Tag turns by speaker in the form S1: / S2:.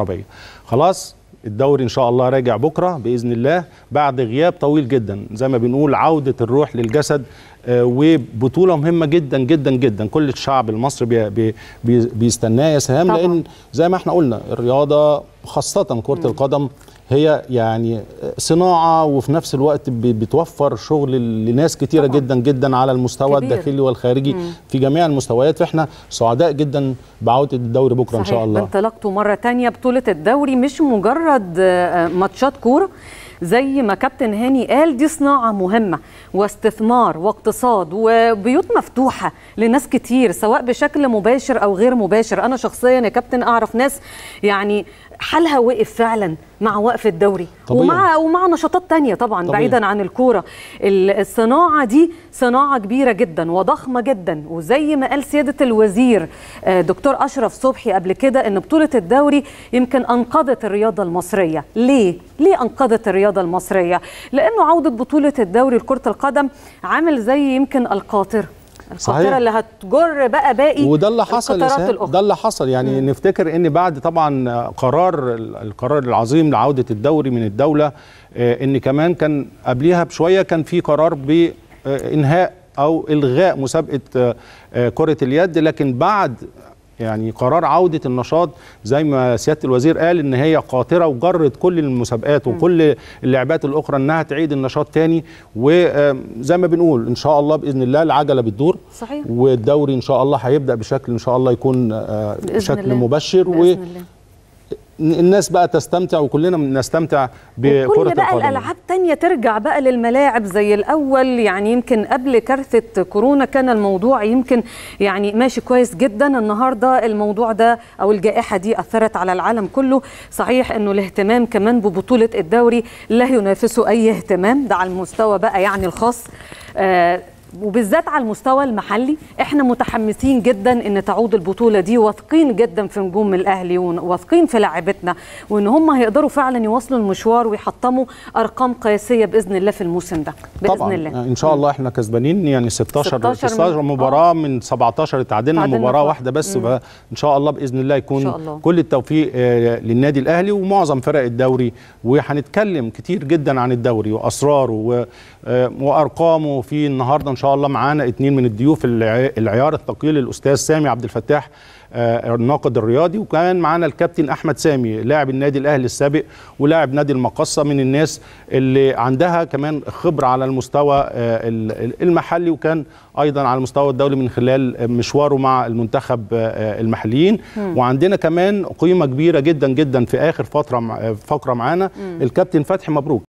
S1: العربيه خلاص الدوري ان شاء الله راجع بكره باذن الله بعد غياب طويل جدا زي ما بنقول عوده الروح للجسد آه، وبطوله مهمه جدا جدا جدا كل الشعب المصري بيستناها يا سهام لان زي ما احنا قلنا الرياضه خاصة كرة القدم هي يعني صناعة وفي نفس الوقت بتوفر شغل لناس كتيرة طبعا. جدا جدا على المستوى كبير. الداخلي والخارجي مم. في جميع المستويات فاحنا سعداء جدا بعودة الدوري بكرة صحيح. إن شاء الله
S2: انطلقتوا مرة تانية بطولة الدوري مش مجرد آه، ماتشات كورة زي ما كابتن هاني قال دي صناعه مهمه واستثمار واقتصاد وبيوت مفتوحه لناس كتير سواء بشكل مباشر او غير مباشر انا شخصيا يا كابتن اعرف ناس يعني حالها وقف فعلا مع وقف الدوري طبيعي. ومع ومع نشاطات تانية طبعا طبيعي. بعيدا عن الكورة الصناعة دي صناعة كبيرة جدا وضخمة جدا وزي ما قال سيادة الوزير آه، دكتور أشرف صبحي قبل كده أن بطولة الدوري يمكن أنقذت الرياضة المصرية ليه؟ ليه أنقذت الرياضة الرياضه المصريه لانه عوده بطوله الدوري لكره القدم عامل زي يمكن القاطره القاطره صحيح. اللي هتجر بقى باقي وده اللي حصل
S1: ده اللي حصل يعني م. نفتكر ان بعد طبعا قرار القرار العظيم لعوده الدوري من الدوله آه، ان كمان كان قبليها بشويه كان في قرار بانهاء او الغاء مسابقه آه، آه، كره اليد لكن بعد يعني قرار عودة النشاط زي ما سيادة الوزير قال إن هي قاطرة وجرت كل المسابقات وكل اللعبات الأخرى إنها تعيد النشاط تاني وزي ما بنقول إن شاء الله بإذن الله العجلة بتدور صحيح والدوري إن شاء الله هيبدأ بشكل إن شاء الله يكون آه، بشكل الله. مبشر بإذن و الله. الناس بقى تستمتع وكلنا نستمتع بكرة القدم وكل بقى الألعاب
S2: تانية ترجع بقى للملاعب زي الأول يعني يمكن قبل كارثة كورونا كان الموضوع يمكن يعني ماشي كويس جدا النهاردة الموضوع ده أو الجائحة دي أثرت على العالم كله صحيح أنه الاهتمام كمان ببطولة الدوري لا ينافسه أي اهتمام ده على المستوى بقى يعني الخاص آه وبالذات على المستوى المحلي احنا متحمسين جدا ان تعود البطوله دي واثقين جدا في نجوم الاهلي واثقين في لاعبتنا وان هم هيقدروا فعلا يواصلوا المشوار ويحطموا ارقام قياسيه باذن الله في الموسم ده باذن طبعا. الله
S1: ان شاء الله احنا كسبانين يعني 16 16, 16 مباراه آه. من 17 اتعادلنا مباراه واحده بس ان فان شاء الله باذن الله يكون الله. كل التوفيق آه، للنادي الاهلي ومعظم فرق الدوري وهنتكلم كتير جدا عن الدوري واسراره آه، وارقامه في النهارده شاء الله معانا اتنين من الضيوف العيار الثقيل الاستاذ سامي عبد الفتاح آه، الناقد الرياضي وكمان معانا الكابتن احمد سامي لاعب النادي الاهلي السابق ولاعب نادي المقصه من الناس اللي عندها كمان خبره على المستوى آه، المحلي وكان ايضا على المستوى الدولي من خلال مشواره مع المنتخب آه، المحليين وعندنا كمان قيمه كبيره جدا جدا في اخر فتره فقره معانا الكابتن فتحي مبروك